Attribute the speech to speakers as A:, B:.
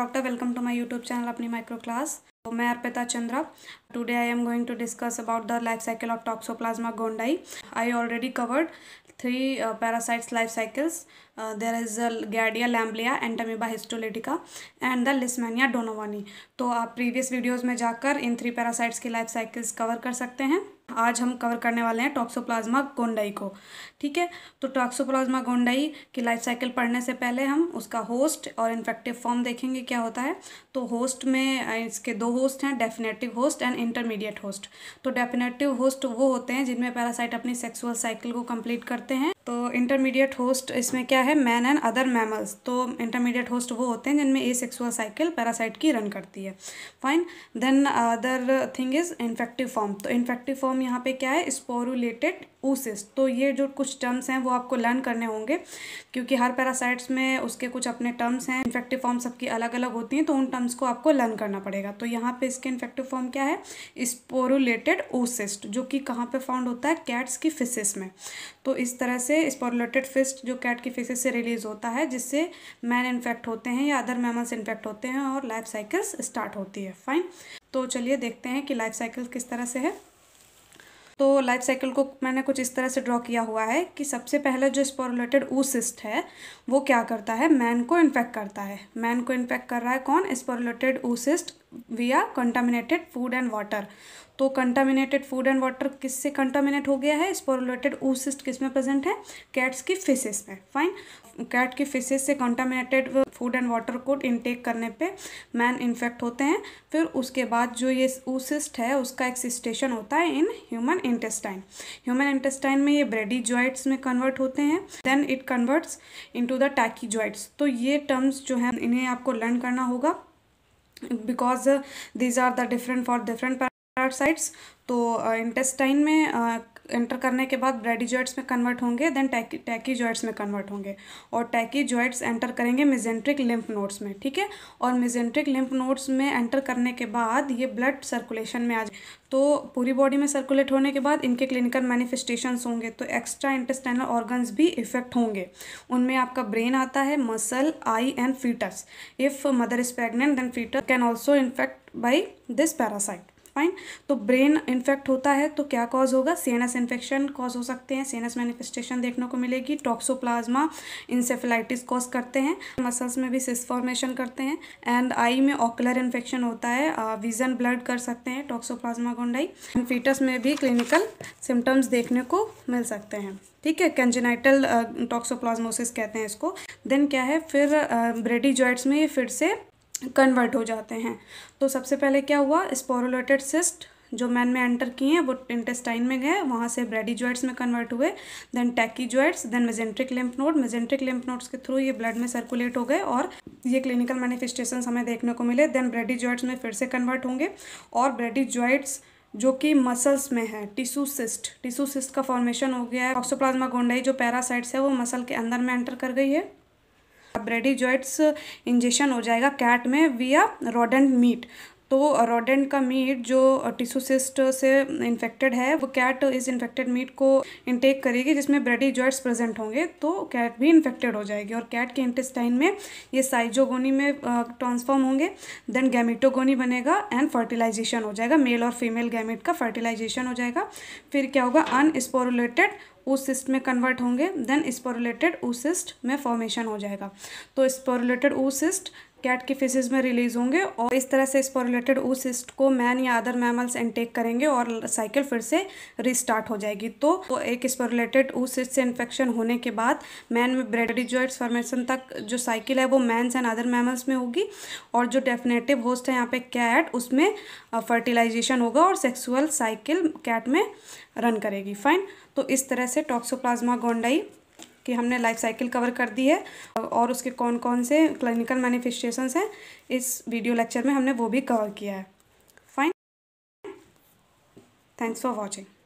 A: doctor welcome to my YouTube channel अपनी micro class तो मैं Arpita Chandra today I am going to discuss about the life cycle of Toxoplasma gondii I already covered three parasites life cycles there is गैडिया lamblia Entamoeba histolytica and the Leishmania donovani तो आप previous videos में जाकर इन three parasites की life cycles cover कर सकते हैं आज हम कवर करने वाले हैं टॉक्सोप्लाज्मा गोंडाई को ठीक है तो टॉक्सोप्लाज्मा गोंडाई की लाइफ साइकिल पढ़ने से पहले हम उसका होस्ट और इन्फेक्टिव फॉर्म देखेंगे क्या होता है तो होस्ट में इसके दो होस्ट हैं definitive host and intermediate host तो डेफिनेटिव होस्ट वो होते हैं जिनमें पैरासाइट अपनी सेक्सुअल साइकिल को कम्प्लीट करते हैं तो इंटरमीडिएट होस्ट इसमें क्या है मैन एंड अदर मैमल्स तो इंटरमीडिएट होस्ट वो होते हैं जिनमें ए सेक्सुअल साइकिल पैरासाइट की रन करती है fine then other thing is infective form तो इन्फेक्टिव फॉर्म यहाँ पे क्या है स्पोरुलेटेड ऊसेस तो ये जो कुछ टर्म्स हैं वो आपको लर्न करने होंगे क्योंकि हर पैरासाइट्स में उसके कुछ अपने टर्म्स हैं इन्फेक्टिव फॉर्म सबकी अलग अलग होती हैं तो उन टर्म्स को आपको लर्न करना पड़ेगा तो यहाँ पे इसके इन्फेक्टिव फॉर्म क्या है स्पोरुलेटेड ओसिस्ट जो कि कहाँ पे फाउंड होता है कैट्स की फिशेस में तो इस तरह से स्पोरुलेटेड फिस्ट जो कैट की फिशेस से रिलीज होता है जिससे मैन इन्फेक्ट होते हैं या अदर मैमल्स इन्फेक्ट होते हैं और लाइफ साइकिल्स स्टार्ट होती है फाइन तो चलिए देखते हैं कि लाइफ साइकिल किस तरह से है तो लाइफ साइकिल को मैंने कुछ इस तरह से ड्रॉ किया हुआ है कि सबसे पहले जो स्पोरुलेटेड ऊ सिस्ट है वो क्या करता है मैन को इन्फेक्ट करता है मैन को इन्फेक्ट कर रहा है कौन sporulated oocyst via contaminated food and water तो कंटामिनेटेड फूड एंड वाटर किससे कंटामिनेट हो गया है स्पोरुलेटेड ऊसिस्ट किस में प्रेजेंट है कैट्स की फिशेस में फाइन कैट की फिशेस से कंटामिनेटेड फूड एंड वाटर को इनटेक करने पे मैन इन्फेक्ट होते हैं फिर उसके बाद जो ये ऊसिस्ट है उसका एक्सिस्टेशन होता है in human intestine human intestine में ये ब्रेडी ज्वाइट्स में कन्वर्ट होते हैं then it converts to the tachyzoites तो ये टर्म्स जो है इन्हें आपको लर्न करना होगा because these are the different for different parasites तो इंटेस्टाइन में uh, इंटर करने के बाद ब्रेडी जॉइट्स में कन्वर्ट होंगे देन टैकी टैकी जॉइट्स में कन्वर्ट होंगे और टैकी जॉइट्स एंटर करेंगे मिजेंट्रिक लिम्फ नोड्स में ठीक है और मिजेंट्रिक लिम्फ नोड्स में एंटर करने के बाद ये ब्लड सर्कुलेशन में आ जाए तो पूरी बॉडी में सर्कुलेट होने के बाद इनके क्लिनिकल मैनिफेस्टेशंस होंगे तो एक्स्ट्रा इंटेस्टाइनल ऑर्गन्स भी इफेक्ट होंगे उनमें आपका ब्रेन आता है muscle eye and foetus if mother is pregnant then foetus can also infect by this parasite fine तो ब्रेन इन्फेक्ट होता है तो क्या कॉज होगा सीएनएस इन्फेक्शन कॉज हो सकते हैं सीएनएस मैनिफेस्टेशन देखने को मिलेगी टॉक्सोप्लाज्मा इंसेफेलाइटिस कॉज करते हैं मसल्स में भी सिस फॉर्मेशन करते हैं एंड आई में ऑकुलर इन्फेक्शन होता है विजन ब्लड कर सकते हैं टॉक्सोप्लाज्मा गोंडाई फीटस में भी क्लिनिकल सिम्टम्स देखने को मिल सकते हैं ठीक है कैंजेनाइटल टॉक्सोप्लाज्मोसिस कहते हैं इसको देन क्या है फिर ब्रेडी uh, जॉइट्स में ये फिर से कन्वर्ट हो जाते हैं तो सबसे पहले क्या हुआ स्पोरोलेटेड सिस्ट जो मैन में एंटर किए हैं वो इंटेस्टाइन में गए वहाँ से ब्रेडी जॉइट्स में कन्वर्ट हुए then zoites then mesenteric lymph node mesenteric lymph nodes के थ्रू ये ब्लड में सर्कुलेट हो गए और ये क्लिनिकल मैनिफेस्टेशन हमें देखने को मिले देन ब्रेडी जॉइट्स में फिर से कन्वर्ट होंगे और ब्रेडी जॉइट्स जो कि मसल्स में है टिशू सिस्ट टिश्यू सिस्ट का फॉर्मेशन हो गया है ऑक्सोप्लाज्मा गोंडाई जो पैरासाइट्स है वो मसल के अंदर में एंटर कर गई है ब्रेडी जॉइट्स इंजेक्शन हो जाएगा कैट में विया रोडेंट मीट तो रोडेंट का मीट जो टिश्यू uh, सिस्ट से इन्फेक्टेड है वो कैट इस इन्फेक्टेड मीट को इनटेक करेगी जिसमें ब्रेडी जॉइट्स प्रेजेंट होंगे तो कैट भी इन्फेक्टेड हो जाएगी और कैट के इंटेस्टाइन में ये साइजोगोनी में ट्रांसफॉर्म uh, होंगे देन गैमिटोगोनी बनेगा एंड फर्टिलाइजेशन हो जाएगा मेल और फीमेल गैमिट का फर्टिलाइजेशन हो जाएगा फिर क्या होगा अनस्पोरुलेटेड ऊसिस्ट में कन्वर्ट होंगे देन स्पोरुलेटेड ऊसिस्ट में फॉर्मेशन हो जाएगा तो स्पोरुलेटेड ऊसिस्ट कैट के फिशेज में रिलीज होंगे और इस तरह से रिलेटेड उस सिस्ट को मैन या अदर मैमल्स इनटेक करेंगे और साइकिल फिर से रिस्टार्ट हो जाएगी तो, तो एक रिलेटेड उस सिस्ट से इन्फेक्शन होने के बाद मैन में ब्रेडरी जॉइट्स फॉर्मेशन तक जो साइकिल है वो मैंस एंड अदर मैमल्स में होगी और जो डेफिनेटिव होस्ट है यहाँ पे कैट उसमें फर्टिलाइजेशन होगा और सेक्सुअल साइकिल कैट में रन करेगी फाइन तो इस तरह से टॉक्सोप्लाज्मा गोंडाई की हमने लाइफ साइकिल कवर कर दी है और उसके कौन कौन से क्लिनिकल मैनिफेस्टेशंस हैं इस वीडियो लेक्चर में हमने वो भी कवर किया है फाइन थैंक्स फॉर वॉचिंग